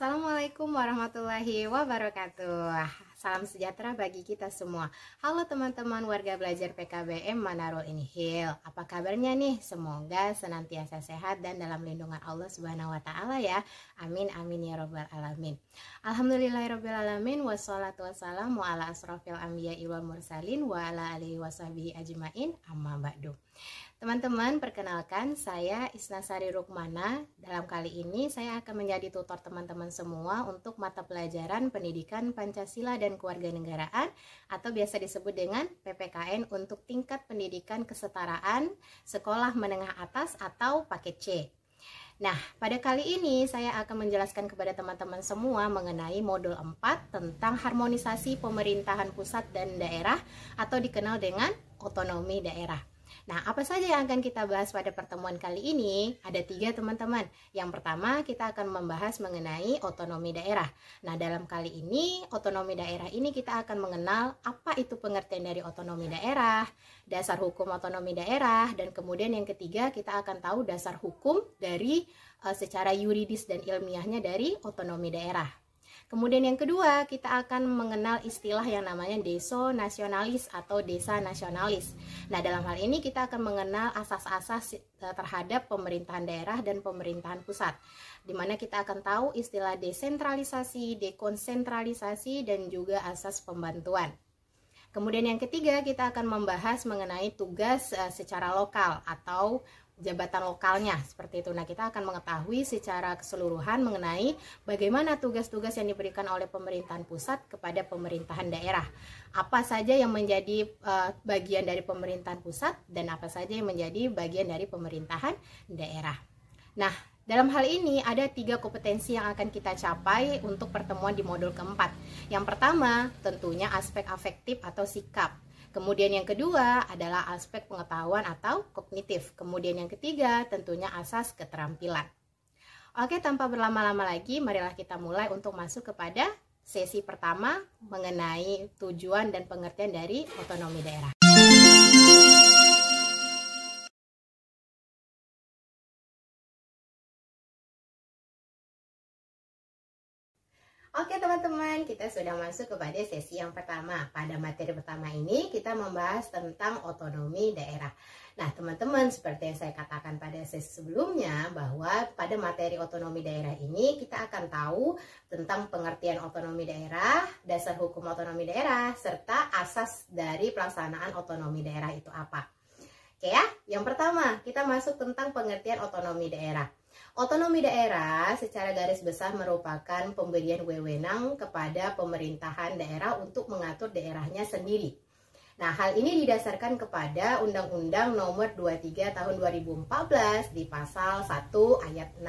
Assalamualaikum warahmatullahi wabarakatuh Salam sejahtera bagi kita semua Halo teman-teman warga belajar PKBM Manarul Inhil Apa kabarnya nih? Semoga senantiasa sehat dan dalam lindungan Allah subhanahu ta'ala ya Amin amin ya robbal alamin alamin Wassalatu wassalamu ala asrafil ambiya Iwal mursalin Wa ala alihi washabihi ajmain amma ba'du Teman-teman, perkenalkan saya Isna Sari Rukmana. Dalam kali ini saya akan menjadi tutor teman-teman semua untuk mata pelajaran pendidikan Pancasila dan kewarganegaraan atau biasa disebut dengan PPKN untuk tingkat pendidikan kesetaraan sekolah menengah atas atau paket C. Nah, pada kali ini saya akan menjelaskan kepada teman-teman semua mengenai modul 4 tentang harmonisasi pemerintahan pusat dan daerah atau dikenal dengan otonomi daerah. Nah, apa saja yang akan kita bahas pada pertemuan kali ini? Ada tiga teman-teman. Yang pertama, kita akan membahas mengenai otonomi daerah. Nah, dalam kali ini, otonomi daerah ini kita akan mengenal apa itu pengertian dari otonomi daerah, dasar hukum otonomi daerah, dan kemudian yang ketiga, kita akan tahu dasar hukum dari eh, secara yuridis dan ilmiahnya dari otonomi daerah. Kemudian yang kedua, kita akan mengenal istilah yang namanya deso nasionalis atau desa nasionalis. Nah, dalam hal ini kita akan mengenal asas-asas e, terhadap pemerintahan daerah dan pemerintahan pusat. Di mana kita akan tahu istilah desentralisasi, dekonsentralisasi, dan juga asas pembantuan. Kemudian yang ketiga, kita akan membahas mengenai tugas e, secara lokal atau jabatan lokalnya seperti itu. Nah, kita akan mengetahui secara keseluruhan mengenai bagaimana tugas-tugas yang diberikan oleh pemerintahan pusat kepada pemerintahan daerah. Apa saja yang menjadi uh, bagian dari pemerintahan pusat dan apa saja yang menjadi bagian dari pemerintahan daerah. Nah, dalam hal ini ada tiga kompetensi yang akan kita capai untuk pertemuan di modul keempat. Yang pertama tentunya aspek afektif atau sikap. Kemudian yang kedua adalah aspek pengetahuan atau kognitif. Kemudian yang ketiga tentunya asas keterampilan. Oke, tanpa berlama-lama lagi, marilah kita mulai untuk masuk kepada sesi pertama mengenai tujuan dan pengertian dari otonomi daerah. Oke teman-teman, kita sudah masuk kepada sesi yang pertama. Pada materi pertama ini kita membahas tentang otonomi daerah. Nah teman-teman, seperti yang saya katakan pada sesi sebelumnya bahwa pada materi otonomi daerah ini kita akan tahu tentang pengertian otonomi daerah, dasar hukum otonomi daerah, serta asas dari pelaksanaan otonomi daerah itu apa. Oke ya, yang pertama kita masuk tentang pengertian otonomi daerah. Otonomi daerah secara garis besar merupakan pemberian wewenang kepada pemerintahan daerah untuk mengatur daerahnya sendiri. Nah, hal ini didasarkan kepada Undang-Undang Nomor 23 Tahun 2014 di pasal 1 ayat 6.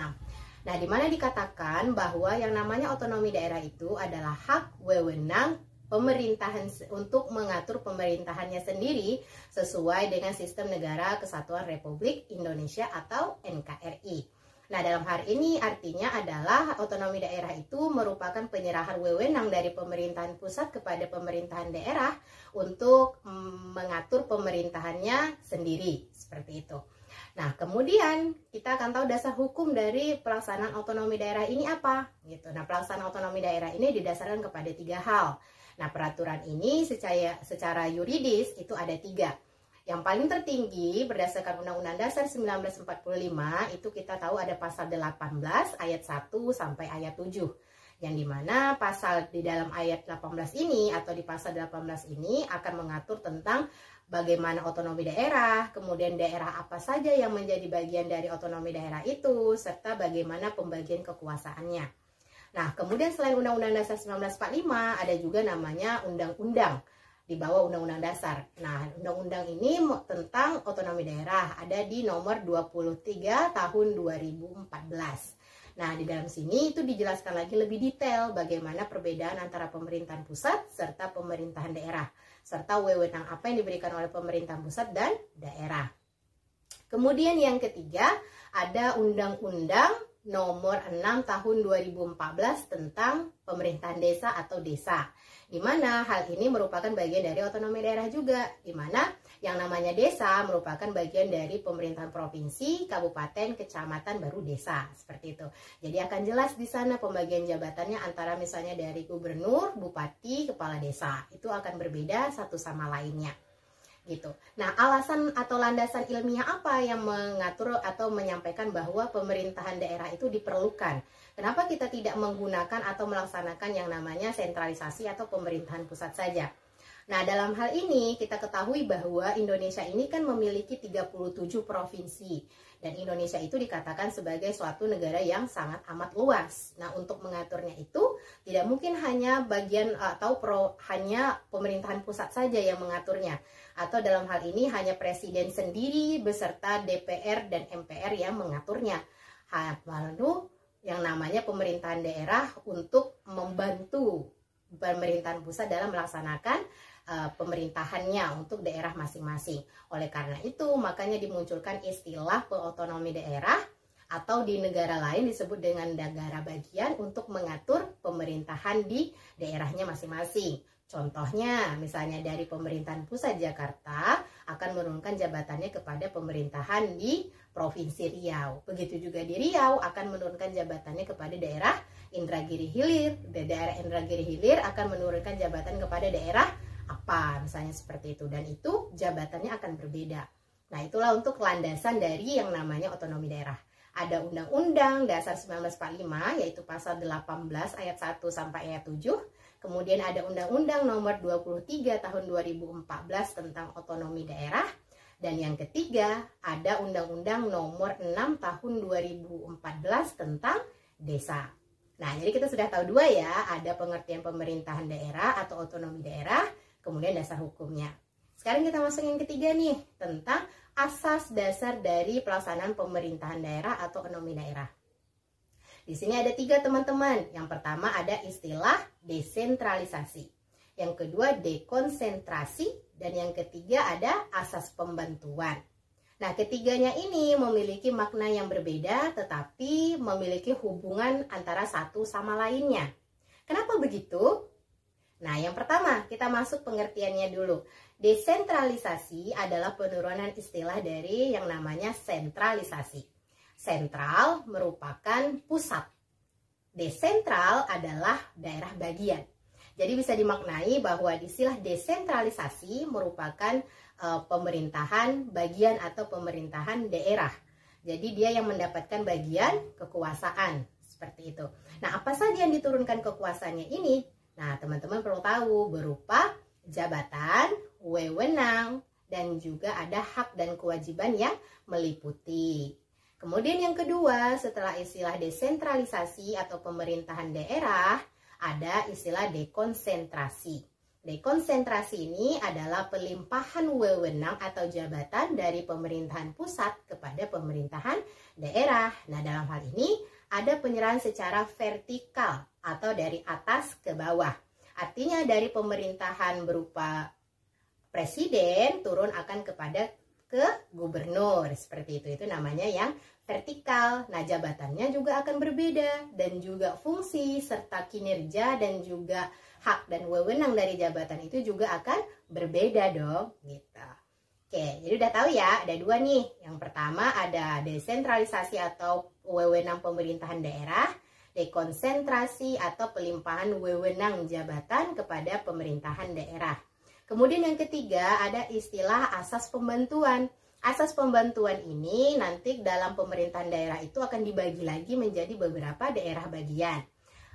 Nah, di mana dikatakan bahwa yang namanya otonomi daerah itu adalah hak wewenang pemerintahan untuk mengatur pemerintahannya sendiri sesuai dengan sistem negara kesatuan Republik Indonesia atau NKRI. Nah, dalam hal ini artinya adalah otonomi daerah itu merupakan penyerahan wewenang dari pemerintahan pusat kepada pemerintahan daerah untuk mm, mengatur pemerintahannya sendiri, seperti itu. Nah, kemudian kita akan tahu dasar hukum dari pelaksanaan otonomi daerah ini apa, gitu. Nah, pelaksanaan otonomi daerah ini didasarkan kepada tiga hal. Nah, peraturan ini secara, secara yuridis itu ada tiga. Yang paling tertinggi berdasarkan Undang-Undang Dasar 1945 itu kita tahu ada pasal 18 ayat 1 sampai ayat 7. Yang dimana pasal di dalam ayat 18 ini atau di pasal 18 ini akan mengatur tentang bagaimana otonomi daerah, kemudian daerah apa saja yang menjadi bagian dari otonomi daerah itu, serta bagaimana pembagian kekuasaannya. Nah, kemudian selain Undang-Undang Dasar 1945, ada juga namanya Undang-Undang di bawah Undang-Undang Dasar. Nah, Undang-Undang ini tentang otonomi daerah ada di nomor 23 tahun 2014. Nah, di dalam sini itu dijelaskan lagi lebih detail bagaimana perbedaan antara pemerintahan pusat serta pemerintahan daerah, serta wewenang apa yang diberikan oleh pemerintahan pusat dan daerah. Kemudian yang ketiga ada undang-undang nomor 6 tahun 2014 tentang pemerintahan desa atau desa. Di mana hal ini merupakan bagian dari otonomi daerah juga, di mana yang namanya desa merupakan bagian dari pemerintahan provinsi, kabupaten, kecamatan, baru desa, seperti itu. Jadi akan jelas di sana pembagian jabatannya antara misalnya dari gubernur, bupati, kepala desa. Itu akan berbeda satu sama lainnya gitu. Nah, alasan atau landasan ilmiah apa yang mengatur atau menyampaikan bahwa pemerintahan daerah itu diperlukan? Kenapa kita tidak menggunakan atau melaksanakan yang namanya sentralisasi atau pemerintahan pusat saja? Nah, dalam hal ini kita ketahui bahwa Indonesia ini kan memiliki 37 provinsi dan Indonesia itu dikatakan sebagai suatu negara yang sangat amat luas. Nah, untuk mengaturnya itu tidak mungkin hanya bagian atau pro, hanya pemerintahan pusat saja yang mengaturnya atau dalam hal ini hanya presiden sendiri beserta DPR dan MPR yang mengaturnya. Lalu yang namanya pemerintahan daerah untuk membantu pemerintahan pusat dalam melaksanakan uh, pemerintahannya untuk daerah masing-masing. Oleh karena itu, makanya dimunculkan istilah otonomi daerah atau di negara lain disebut dengan negara bagian untuk mengatur pemerintahan di daerahnya masing-masing. Contohnya, misalnya dari pemerintahan pusat Jakarta akan menurunkan jabatannya kepada pemerintahan di Provinsi Riau. Begitu juga di Riau akan menurunkan jabatannya kepada daerah Indragiri Hilir. Di daerah Indragiri Hilir akan menurunkan jabatan kepada daerah apa, misalnya seperti itu. Dan itu jabatannya akan berbeda. Nah, itulah untuk landasan dari yang namanya otonomi daerah ada Undang-Undang Dasar 1945 yaitu pasal 18 ayat 1 sampai ayat 7 Kemudian ada Undang-Undang Nomor 23 Tahun 2014 tentang Otonomi Daerah. Dan yang ketiga, ada Undang-Undang Nomor 6 Tahun 2014 tentang Desa. Nah, jadi kita sudah tahu dua ya, ada pengertian pemerintahan daerah atau otonomi daerah, kemudian dasar hukumnya. Sekarang kita masuk yang ketiga nih, tentang asas dasar dari pelaksanaan pemerintahan daerah atau otonomi daerah. Di sini ada tiga teman-teman. Yang pertama ada istilah desentralisasi. Yang kedua dekonsentrasi. Dan yang ketiga ada asas pembantuan. Nah, ketiganya ini memiliki makna yang berbeda tetapi memiliki hubungan antara satu sama lainnya. Kenapa begitu? Nah, yang pertama kita masuk pengertiannya dulu. Desentralisasi adalah penurunan istilah dari yang namanya sentralisasi. Sentral merupakan pusat. Desentral adalah daerah bagian. Jadi bisa dimaknai bahwa istilah desentralisasi merupakan e, pemerintahan bagian atau pemerintahan daerah. Jadi dia yang mendapatkan bagian kekuasaan seperti itu. Nah, apa saja yang diturunkan kekuasaannya ini? Nah, teman-teman perlu tahu berupa jabatan, wewenang, dan juga ada hak dan kewajiban yang meliputi Kemudian yang kedua, setelah istilah desentralisasi atau pemerintahan daerah, ada istilah dekonsentrasi. Dekonsentrasi ini adalah pelimpahan wewenang atau jabatan dari pemerintahan pusat kepada pemerintahan daerah. Nah, dalam hal ini ada penyerahan secara vertikal atau dari atas ke bawah. Artinya dari pemerintahan berupa presiden turun akan kepada ke gubernur seperti itu itu namanya yang vertikal. Nah, jabatannya juga akan berbeda dan juga fungsi serta kinerja dan juga hak dan wewenang dari jabatan itu juga akan berbeda dong gitu. Oke, jadi udah tahu ya, ada dua nih. Yang pertama ada desentralisasi atau wewenang pemerintahan daerah, dekonsentrasi atau pelimpahan wewenang jabatan kepada pemerintahan daerah. Kemudian yang ketiga ada istilah asas pembantuan. Asas pembantuan ini nanti dalam pemerintahan daerah itu akan dibagi lagi menjadi beberapa daerah bagian.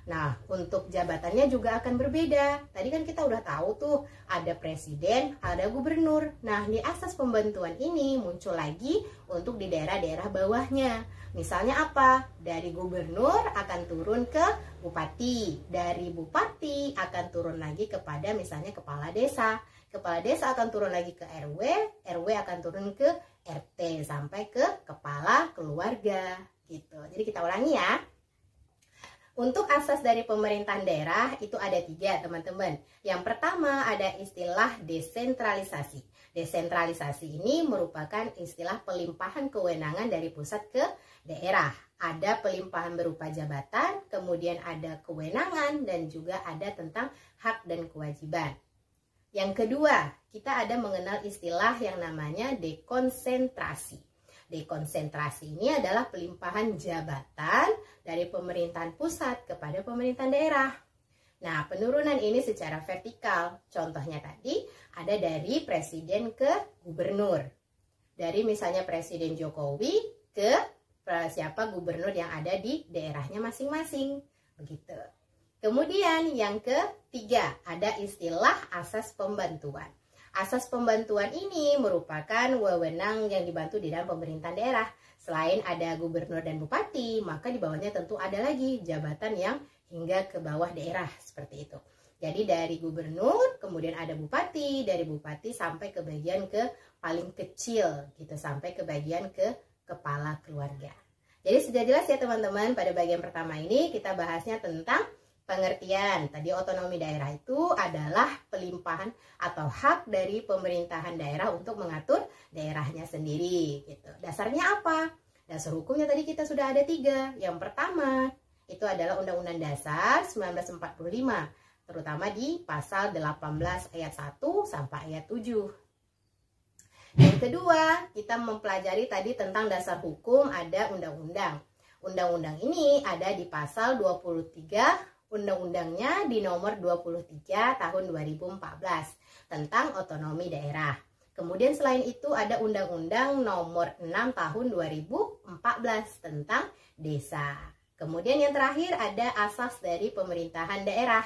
Nah, untuk jabatannya juga akan berbeda. Tadi kan kita udah tahu tuh, ada presiden, ada gubernur. Nah, di asas pembantuan ini muncul lagi untuk di daerah-daerah bawahnya. Misalnya apa? Dari gubernur akan turun ke bupati, dari bupati akan turun lagi kepada misalnya kepala desa. Kepala desa akan turun lagi ke RW, RW akan turun ke RT sampai ke kepala keluarga gitu. Jadi kita ulangi ya. Untuk asas dari pemerintahan daerah itu ada tiga teman-teman. Yang pertama ada istilah desentralisasi. Desentralisasi ini merupakan istilah pelimpahan kewenangan dari pusat ke daerah. Ada pelimpahan berupa jabatan, kemudian ada kewenangan dan juga ada tentang hak dan kewajiban. Yang kedua, kita ada mengenal istilah yang namanya dekonsentrasi. Dekonsentrasi ini adalah pelimpahan jabatan dari pemerintahan pusat kepada pemerintahan daerah. Nah, penurunan ini secara vertikal. Contohnya tadi ada dari presiden ke gubernur. Dari misalnya presiden Jokowi ke siapa gubernur yang ada di daerahnya masing-masing. Begitu. Kemudian yang ketiga, ada istilah asas pembantuan. Asas pembantuan ini merupakan wewenang yang dibantu di dalam pemerintahan daerah. Selain ada gubernur dan bupati, maka di bawahnya tentu ada lagi jabatan yang hingga ke bawah daerah seperti itu. Jadi dari gubernur, kemudian ada bupati, dari bupati sampai ke bagian ke paling kecil gitu, sampai ke bagian ke kepala keluarga. Jadi sudah jelas ya teman-teman pada bagian pertama ini kita bahasnya tentang pengertian. Tadi otonomi daerah itu adalah pelimpahan atau hak dari pemerintahan daerah untuk mengatur daerahnya sendiri. Gitu. Dasarnya apa? Dasar hukumnya tadi kita sudah ada tiga. Yang pertama itu adalah Undang-Undang Dasar 1945, terutama di pasal 18 ayat 1 sampai ayat 7. Yang kedua, kita mempelajari tadi tentang dasar hukum ada undang-undang. Undang-undang ini ada di pasal 23 Undang-Undangnya di nomor 23 tahun 2014 tentang otonomi daerah. Kemudian selain itu ada Undang-Undang nomor 6 tahun 2014 tentang desa. Kemudian yang terakhir ada asas dari pemerintahan daerah.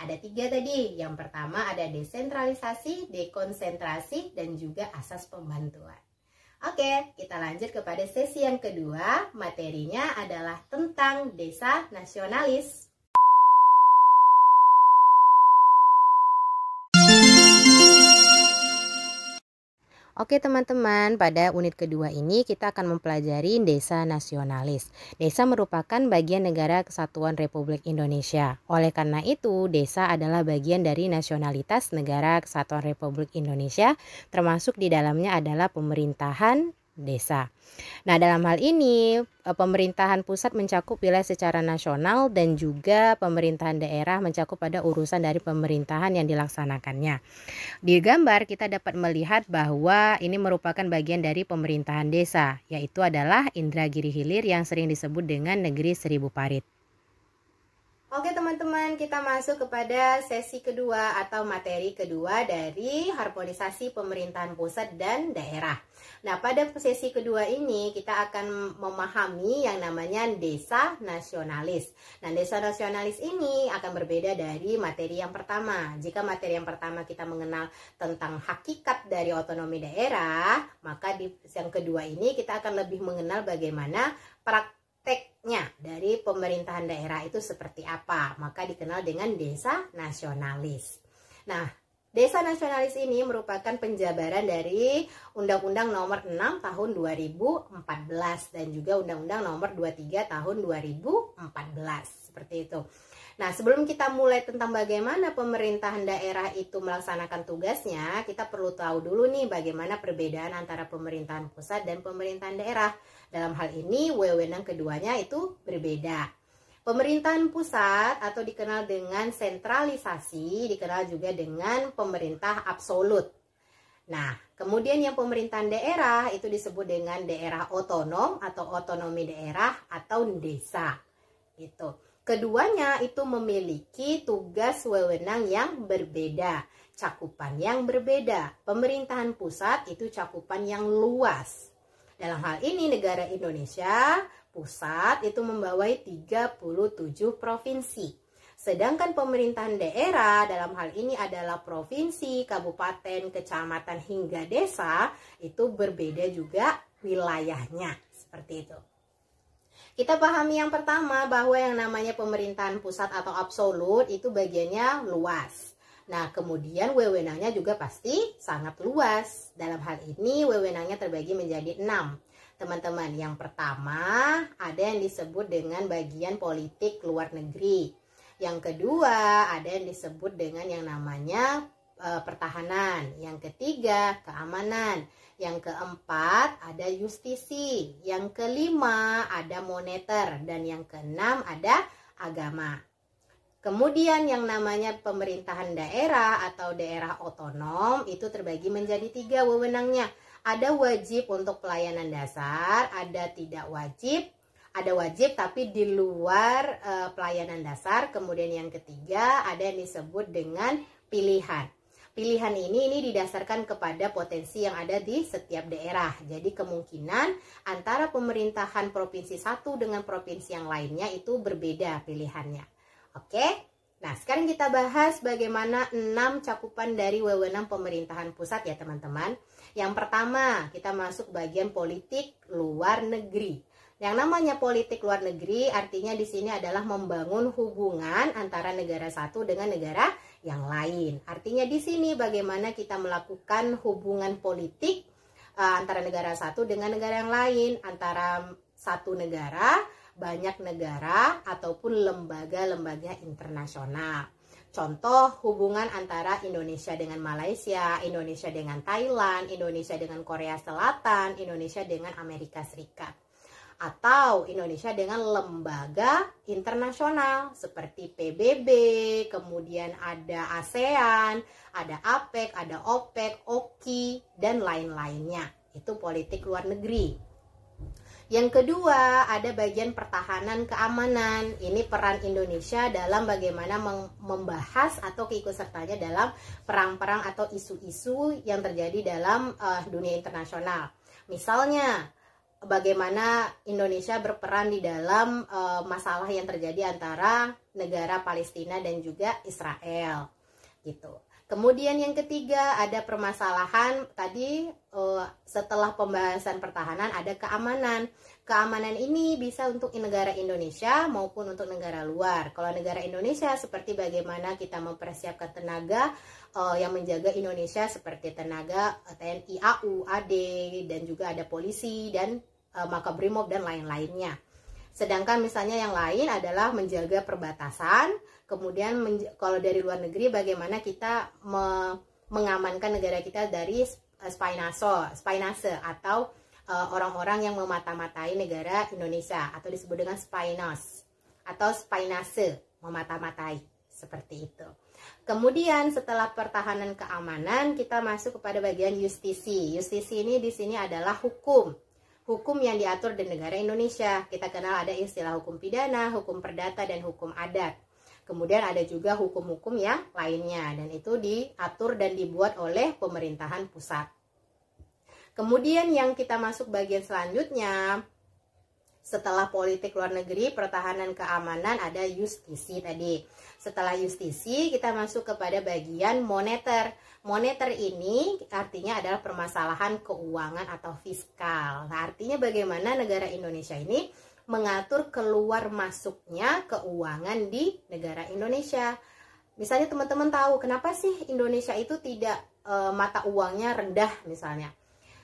Ada tiga tadi, yang pertama ada desentralisasi, dekonsentrasi, dan juga asas pembantuan. Oke, kita lanjut kepada sesi yang kedua. Materinya adalah tentang desa nasionalis. Oke teman-teman, pada unit kedua ini kita akan mempelajari desa nasionalis. Desa merupakan bagian negara kesatuan Republik Indonesia. Oleh karena itu, desa adalah bagian dari nasionalitas negara kesatuan Republik Indonesia, termasuk di dalamnya adalah pemerintahan, desa. Nah, dalam hal ini eh, pemerintahan pusat mencakup wilayah secara nasional dan juga pemerintahan daerah mencakup pada urusan dari pemerintahan yang dilaksanakannya. Di gambar kita dapat melihat bahwa ini merupakan bagian dari pemerintahan desa, yaitu adalah Indragiri Hilir yang sering disebut dengan negeri seribu parit. Oke teman-teman, kita masuk kepada sesi kedua atau materi kedua dari harmonisasi pemerintahan pusat dan daerah. Nah, pada sesi kedua ini kita akan memahami yang namanya desa nasionalis. Nah, desa nasionalis ini akan berbeda dari materi yang pertama. Jika materi yang pertama kita mengenal tentang hakikat dari otonomi daerah, maka di yang kedua ini kita akan lebih mengenal bagaimana praktik prakteknya dari pemerintahan daerah itu seperti apa. Maka dikenal dengan desa nasionalis. Nah, desa nasionalis ini merupakan penjabaran dari Undang-Undang Nomor 6 Tahun 2014 dan juga Undang-Undang Nomor 23 Tahun 2014. Seperti itu. Nah, sebelum kita mulai tentang bagaimana pemerintahan daerah itu melaksanakan tugasnya, kita perlu tahu dulu nih bagaimana perbedaan antara pemerintahan pusat dan pemerintahan daerah. Dalam hal ini, wewenang keduanya itu berbeda. Pemerintahan pusat atau dikenal dengan sentralisasi, dikenal juga dengan pemerintah absolut. Nah, kemudian yang pemerintahan daerah itu disebut dengan daerah otonom atau otonomi daerah atau desa. Gitu. Keduanya itu memiliki tugas wewenang yang berbeda, cakupan yang berbeda. Pemerintahan pusat itu cakupan yang luas. Dalam hal ini negara Indonesia pusat itu membawai 37 provinsi. Sedangkan pemerintahan daerah dalam hal ini adalah provinsi, kabupaten, kecamatan hingga desa itu berbeda juga wilayahnya. Seperti itu. Kita pahami yang pertama bahwa yang namanya pemerintahan pusat atau absolut itu bagiannya luas. Nah, kemudian wewenangnya juga pasti sangat luas. Dalam hal ini wewenangnya terbagi menjadi enam. Teman-teman, yang pertama ada yang disebut dengan bagian politik luar negeri. Yang kedua ada yang disebut dengan yang namanya e, pertahanan. Yang ketiga keamanan. Yang keempat ada justisi, yang kelima ada moneter, dan yang keenam ada agama. Kemudian yang namanya pemerintahan daerah atau daerah otonom itu terbagi menjadi tiga wewenangnya. Ada wajib untuk pelayanan dasar, ada tidak wajib, ada wajib tapi di luar e, pelayanan dasar. Kemudian yang ketiga ada yang disebut dengan pilihan pilihan ini ini didasarkan kepada potensi yang ada di setiap daerah. Jadi kemungkinan antara pemerintahan provinsi satu dengan provinsi yang lainnya itu berbeda pilihannya. Oke? Nah, sekarang kita bahas bagaimana enam cakupan dari wewenang pemerintahan pusat ya teman-teman. Yang pertama, kita masuk bagian politik luar negeri. Yang namanya politik luar negeri artinya di sini adalah membangun hubungan antara negara satu dengan negara yang lain. Artinya di sini bagaimana kita melakukan hubungan politik uh, antara negara satu dengan negara yang lain, antara satu negara, banyak negara ataupun lembaga-lembaga internasional. Contoh hubungan antara Indonesia dengan Malaysia, Indonesia dengan Thailand, Indonesia dengan Korea Selatan, Indonesia dengan Amerika Serikat atau Indonesia dengan lembaga internasional seperti PBB, kemudian ada ASEAN, ada APEC, ada OPEC, OKI, dan lain-lainnya. Itu politik luar negeri. Yang kedua, ada bagian pertahanan keamanan. Ini peran Indonesia dalam bagaimana membahas atau keikutsertaannya dalam perang-perang atau isu-isu yang terjadi dalam uh, dunia internasional. Misalnya, bagaimana Indonesia berperan di dalam uh, masalah yang terjadi antara negara Palestina dan juga Israel gitu. Kemudian yang ketiga ada permasalahan tadi uh, setelah pembahasan pertahanan ada keamanan. Keamanan ini bisa untuk negara Indonesia maupun untuk negara luar. Kalau negara Indonesia seperti bagaimana kita mempersiapkan tenaga uh, yang menjaga Indonesia seperti tenaga TNI AU, AD dan juga ada polisi dan uh, eh, Makobrimob dan lain-lainnya. Sedangkan misalnya yang lain adalah menjaga perbatasan, kemudian kalau dari luar negeri bagaimana kita me mengamankan negara kita dari eh, spinaso, spinase atau orang eh, orang-orang yang memata-matai negara Indonesia atau disebut dengan spinos atau spinase, memata-matai seperti itu. Kemudian setelah pertahanan keamanan kita masuk kepada bagian justisi. Justisi ini di sini adalah hukum hukum yang diatur di negara Indonesia. Kita kenal ada istilah hukum pidana, hukum perdata, dan hukum adat. Kemudian ada juga hukum-hukum yang lainnya dan itu diatur dan dibuat oleh pemerintahan pusat. Kemudian yang kita masuk bagian selanjutnya setelah politik luar negeri, pertahanan keamanan ada justisi tadi. Setelah justisi, kita masuk kepada bagian moneter. Moneter ini artinya adalah permasalahan keuangan atau fiskal. Nah, artinya bagaimana negara Indonesia ini mengatur keluar masuknya keuangan di negara Indonesia. Misalnya teman-teman tahu kenapa sih Indonesia itu tidak e, mata uangnya rendah misalnya.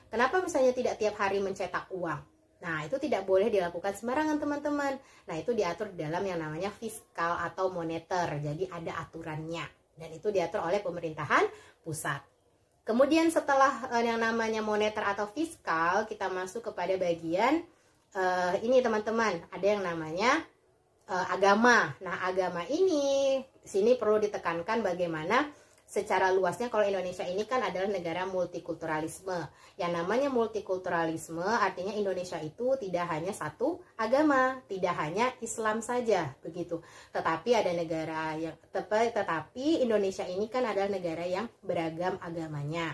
Kenapa misalnya tidak tiap hari mencetak uang? Nah, itu tidak boleh dilakukan sembarangan, teman-teman. Nah, itu diatur dalam yang namanya fiskal atau moneter. Jadi ada aturannya dan itu diatur oleh pemerintahan pusat. Kemudian setelah eh, yang namanya moneter atau fiskal, kita masuk kepada bagian uh, ini teman-teman, ada yang namanya uh, agama. Nah, agama ini sini perlu ditekankan bagaimana secara luasnya kalau Indonesia ini kan adalah negara multikulturalisme. Yang namanya multikulturalisme artinya Indonesia itu tidak hanya satu agama, tidak hanya Islam saja begitu. Tetapi ada negara yang tetapi Indonesia ini kan adalah negara yang beragam agamanya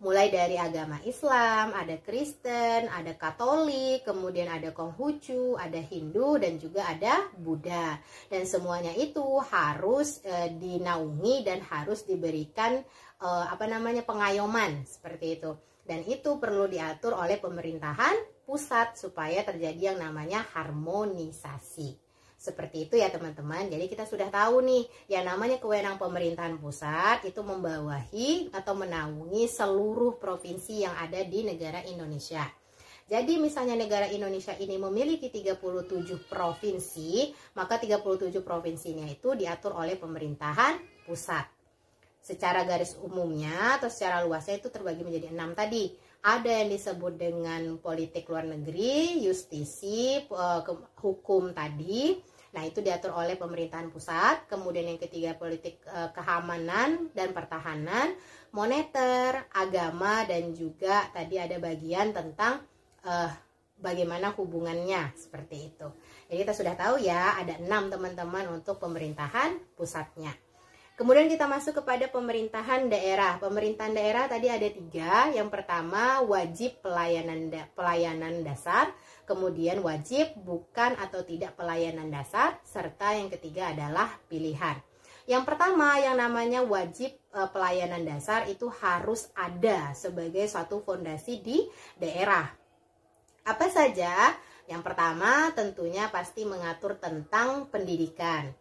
mulai dari agama Islam, ada Kristen, ada Katolik, kemudian ada Konghucu, ada Hindu, dan juga ada Buddha. Dan semuanya itu harus e, dinaungi dan harus diberikan e, apa namanya pengayoman seperti itu. Dan itu perlu diatur oleh pemerintahan pusat supaya terjadi yang namanya harmonisasi. Seperti itu ya teman-teman. Jadi kita sudah tahu nih, ya namanya kewenang pemerintahan pusat itu membawahi atau menaungi seluruh provinsi yang ada di negara Indonesia. Jadi misalnya negara Indonesia ini memiliki 37 provinsi, maka 37 provinsinya itu diatur oleh pemerintahan pusat. Secara garis umumnya atau secara luasnya itu terbagi menjadi enam tadi. Ada yang disebut dengan politik luar negeri, justisi, eh, hukum tadi, Nah, itu diatur oleh pemerintahan pusat. Kemudian yang ketiga politik e, eh, keamanan dan pertahanan, moneter, agama dan juga tadi ada bagian tentang e, bagaimana hubungannya seperti itu. Jadi kita sudah tahu ya ada enam teman-teman untuk pemerintahan pusatnya. Kemudian kita masuk kepada pemerintahan daerah. Pemerintahan daerah tadi ada tiga. Yang pertama wajib pelayanan da pelayanan dasar, kemudian wajib bukan atau tidak pelayanan dasar, serta yang ketiga adalah pilihan. Yang pertama yang namanya wajib e, pelayanan dasar itu harus ada sebagai suatu fondasi di daerah. Apa saja? Yang pertama tentunya pasti mengatur tentang pendidikan.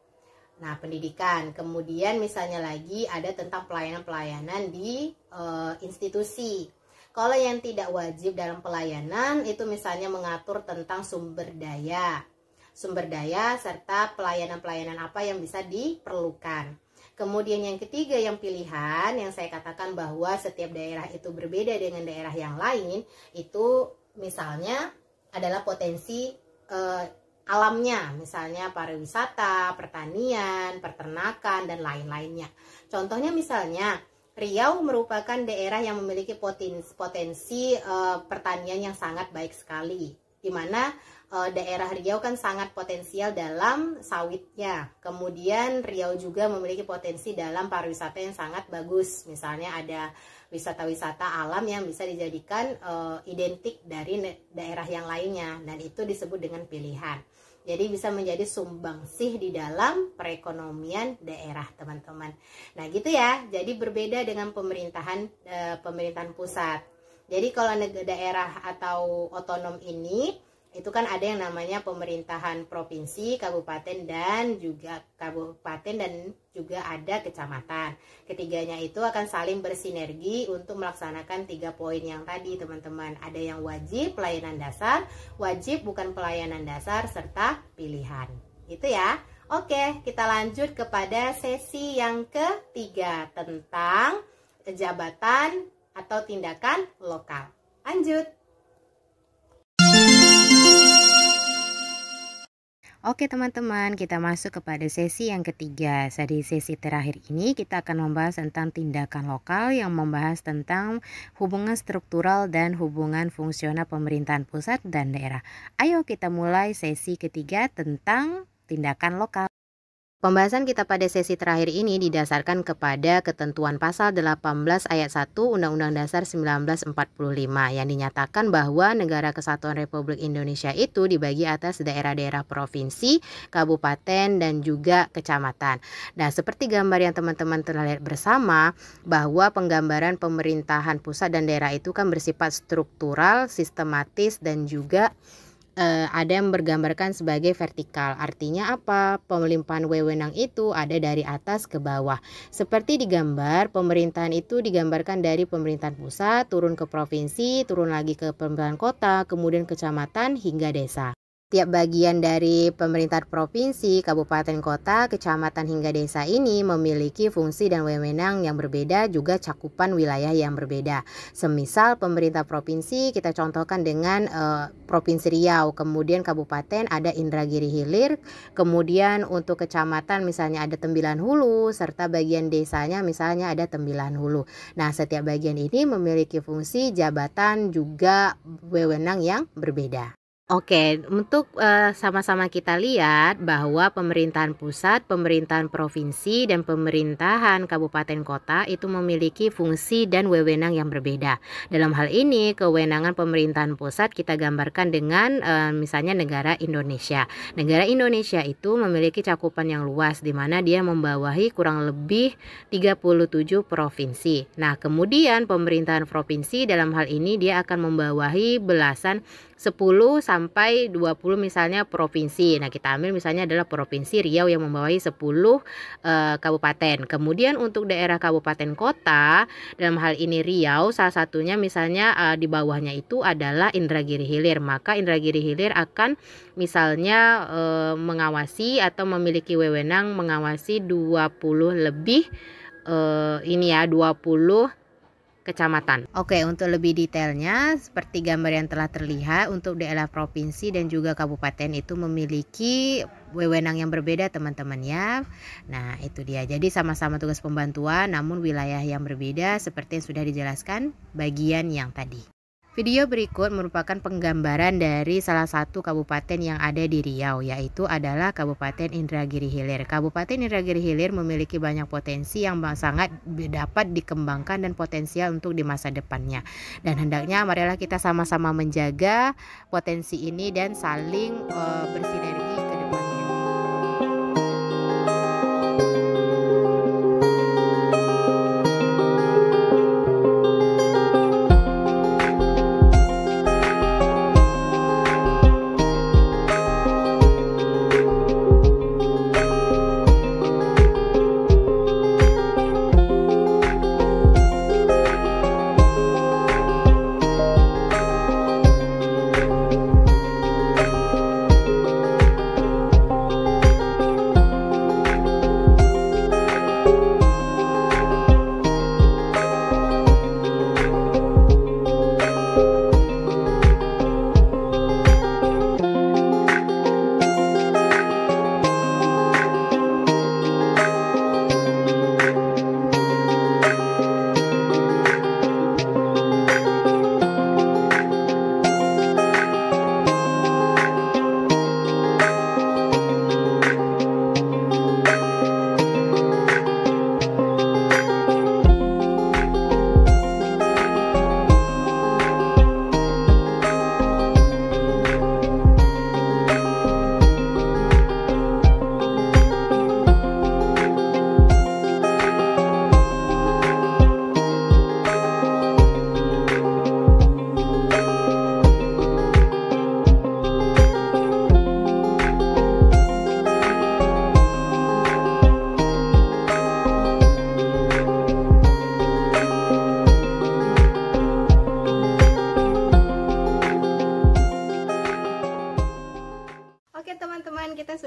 Nah, pendidikan. Kemudian misalnya lagi ada tentang pelayanan-pelayanan di e, institusi. Kalau yang tidak wajib dalam pelayanan itu misalnya mengatur tentang sumber daya. Sumber daya serta pelayanan-pelayanan apa yang bisa diperlukan. Kemudian yang ketiga yang pilihan yang saya katakan bahwa setiap daerah itu berbeda dengan daerah yang lain itu misalnya adalah potensi e, alamnya, misalnya pariwisata, pertanian, peternakan, dan lain-lainnya. Contohnya misalnya, Riau merupakan daerah yang memiliki potensi, potensi uh, pertanian yang sangat baik sekali, di mana uh, daerah Riau kan sangat potensial dalam sawitnya. Kemudian Riau juga memiliki potensi dalam pariwisata yang sangat bagus, misalnya ada wisata-wisata alam yang bisa dijadikan uh, identik dari daerah yang lainnya, dan itu disebut dengan pilihan. Jadi bisa menjadi sumbangsih di dalam perekonomian daerah, teman-teman. Nah, gitu ya. Jadi berbeda dengan pemerintahan e, pemerintahan pusat. Jadi kalau negara daerah atau otonom ini itu kan ada yang namanya pemerintahan provinsi, kabupaten dan juga kabupaten dan juga ada kecamatan. Ketiganya itu akan saling bersinergi untuk melaksanakan tiga poin yang tadi teman-teman. Ada yang wajib pelayanan dasar, wajib bukan pelayanan dasar serta pilihan. Itu ya. Oke, kita lanjut kepada sesi yang ketiga tentang jabatan atau tindakan lokal. Lanjut. Oke teman-teman, kita masuk kepada sesi yang ketiga. Jadi sesi terakhir ini kita akan membahas tentang tindakan lokal yang membahas tentang hubungan struktural dan hubungan fungsional pemerintahan pusat dan daerah. Ayo kita mulai sesi ketiga tentang tindakan lokal. Pembahasan kita pada sesi terakhir ini didasarkan kepada ketentuan pasal 18 ayat 1 Undang-Undang Dasar 1945 yang dinyatakan bahwa negara kesatuan Republik Indonesia itu dibagi atas daerah-daerah provinsi, kabupaten, dan juga kecamatan. Nah, seperti gambar yang teman-teman telah lihat bersama, bahwa penggambaran pemerintahan pusat dan daerah itu kan bersifat struktural, sistematis, dan juga eh, ada yang bergambarkan sebagai vertikal. Artinya apa? Pemelimpahan wewenang itu ada dari atas ke bawah. Seperti di gambar, pemerintahan itu digambarkan dari pemerintahan pusat turun ke provinsi, turun lagi ke pemerintahan kota, kemudian kecamatan hingga desa. Tiap bagian dari pemerintah provinsi, kabupaten kota, kecamatan hingga desa ini memiliki fungsi dan wewenang yang berbeda juga cakupan wilayah yang berbeda. Semisal pemerintah provinsi kita contohkan dengan eh, Provinsi Riau, kemudian kabupaten ada Indragiri Hilir, kemudian untuk kecamatan misalnya ada Tembilan Hulu serta bagian desanya misalnya ada Tembilan Hulu. Nah, setiap bagian ini memiliki fungsi jabatan juga wewenang yang berbeda. Oke, untuk sama eh, sama-sama kita lihat bahwa pemerintahan pusat, pemerintahan provinsi, dan pemerintahan kabupaten kota itu memiliki fungsi dan wewenang yang berbeda. Dalam hal ini, kewenangan pemerintahan pusat kita gambarkan dengan uh, misalnya negara Indonesia. Negara Indonesia itu memiliki cakupan yang luas di mana dia membawahi kurang lebih 37 provinsi. Nah, kemudian pemerintahan provinsi dalam hal ini dia akan membawahi belasan 10 sampai 20 misalnya provinsi. Nah, kita ambil misalnya adalah provinsi Riau yang membawahi 10 uh, eh, kabupaten. Kemudian untuk daerah kabupaten kota dalam hal ini Riau salah satunya misalnya uh, di bawahnya itu adalah Indragiri Hilir. Maka Indragiri Hilir akan misalnya uh, mengawasi atau memiliki wewenang mengawasi 20 lebih ini ya 20 kecamatan. Oke, untuk lebih detailnya seperti gambar yang telah terlihat untuk daerah provinsi dan juga kabupaten itu memiliki wewenang yang berbeda teman-teman ya. Nah, itu dia. Jadi sama-sama tugas pembantuan namun wilayah yang berbeda seperti yang sudah dijelaskan bagian yang tadi. Video berikut merupakan penggambaran dari salah satu kabupaten yang ada di Riau, yaitu adalah Kabupaten Indragiri Hilir. Kabupaten Indragiri Hilir memiliki banyak potensi yang sangat dapat dikembangkan dan potensial untuk di masa depannya. Dan hendaknya marilah kita sama-sama menjaga potensi ini dan saling uh, bersinergi.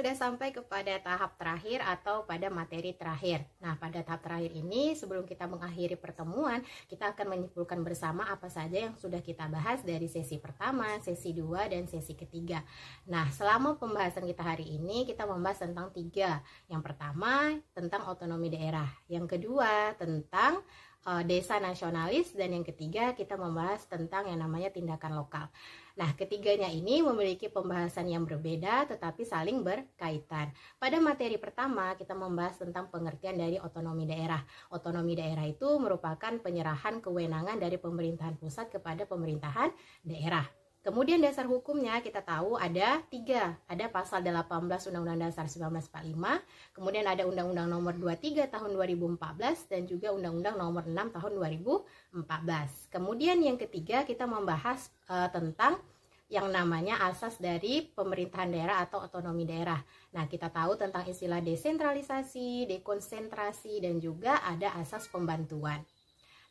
sudah sampai kepada tahap terakhir atau pada materi terakhir. Nah, pada tahap terakhir ini sebelum kita mengakhiri pertemuan, kita akan menyimpulkan bersama apa saja yang sudah kita bahas dari sesi pertama, sesi dua dan sesi ketiga. Nah, selama pembahasan kita hari ini kita membahas tentang tiga. Yang pertama tentang otonomi daerah, yang kedua tentang eh, desa nasionalis dan yang ketiga kita membahas tentang yang namanya tindakan lokal. Nah, ketiganya ini memiliki pembahasan yang berbeda tetapi saling berkaitan. Pada materi pertama, kita membahas tentang pengertian dari otonomi daerah. Otonomi daerah itu merupakan penyerahan kewenangan dari pemerintahan pusat kepada pemerintahan daerah. Kemudian dasar hukumnya kita tahu ada tiga, ada pasal 18 Undang-Undang Dasar 1945, kemudian ada Undang-Undang Nomor 23 Tahun 2014 dan juga Undang-Undang Nomor 6 Tahun 2014. Kemudian yang ketiga kita membahas e, tentang yang namanya asas dari pemerintahan daerah atau otonomi daerah. Nah, kita tahu tentang istilah desentralisasi, dekonsentrasi dan juga ada asas pembantuan.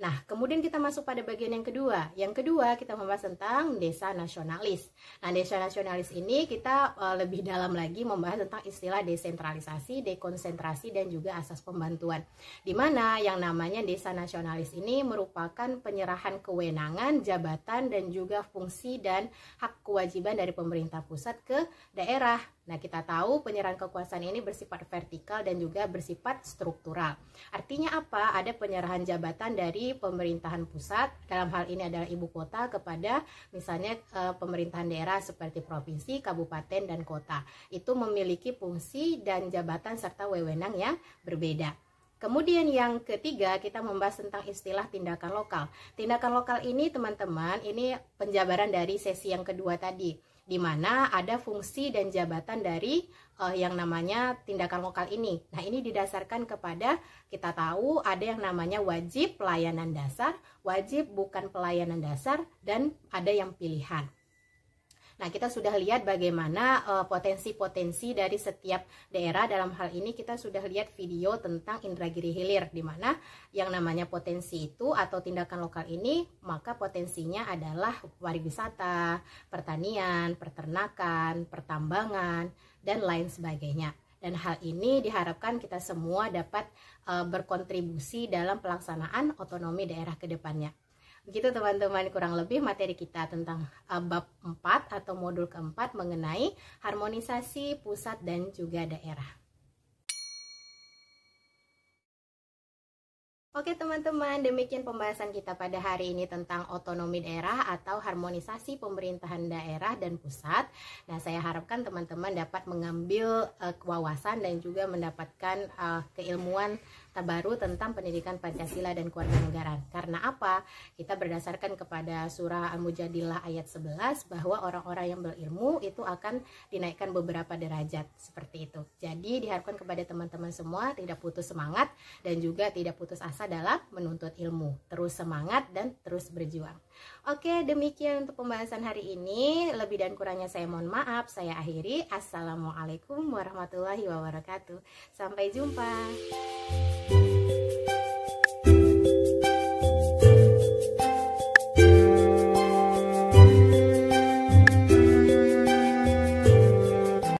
Nah, kemudian kita masuk pada bagian yang kedua. Yang kedua, kita membahas tentang desa nasionalis. Nah, desa nasionalis ini kita uh, lebih dalam lagi membahas tentang istilah desentralisasi, dekonsentrasi, dan juga asas pembantuan. Di mana yang namanya desa nasionalis ini merupakan penyerahan kewenangan, jabatan, dan juga fungsi dan hak kewajiban dari pemerintah pusat ke daerah Nah, kita tahu penyerahan kekuasaan ini bersifat vertikal dan juga bersifat struktural. Artinya apa? Ada penyerahan jabatan dari pemerintahan pusat, dalam hal ini adalah ibu kota kepada misalnya eh, pemerintahan daerah seperti provinsi, kabupaten dan kota. Itu memiliki fungsi dan jabatan serta wewenang yang berbeda. Kemudian yang ketiga kita membahas tentang istilah tindakan lokal. Tindakan lokal ini teman-teman ini penjabaran dari sesi yang kedua tadi di mana ada fungsi dan jabatan dari uh, yang namanya tindakan lokal ini. Nah, ini didasarkan kepada kita tahu ada yang namanya wajib pelayanan dasar, wajib bukan pelayanan dasar dan ada yang pilihan. Nah, kita sudah lihat bagaimana eh, potensi-potensi uh, dari setiap daerah. Dalam hal ini kita sudah lihat video tentang Indragiri Hilir di mana yang namanya potensi itu atau tindakan lokal ini maka potensinya adalah pariwisata, pertanian, peternakan, pertambangan dan lain sebagainya dan hal ini diharapkan kita semua dapat eh, berkontribusi dalam pelaksanaan otonomi daerah ke depannya. Begitu teman-teman kurang lebih materi kita tentang eh, bab 4 atau modul keempat mengenai harmonisasi pusat dan juga daerah. Oke teman-teman, demikian pembahasan kita pada hari ini tentang otonomi daerah atau harmonisasi pemerintahan daerah dan pusat. Nah, saya harapkan teman-teman dapat mengambil uh, eh, kewawasan dan juga mendapatkan uh, keilmuan terbaru tentang pendidikan Pancasila dan keluarga negara. Karena apa? Kita berdasarkan kepada surah Al-Mujadilah ayat 11 bahwa orang-orang yang berilmu itu akan dinaikkan beberapa derajat seperti itu. Jadi diharapkan kepada teman-teman semua tidak putus semangat dan juga tidak putus asa dalam menuntut ilmu. Terus semangat dan terus berjuang. Oke, demikian untuk pembahasan hari ini. Lebih dan kurangnya saya mohon maaf. Saya akhiri. Assalamualaikum warahmatullahi wabarakatuh. Sampai jumpa. Bye.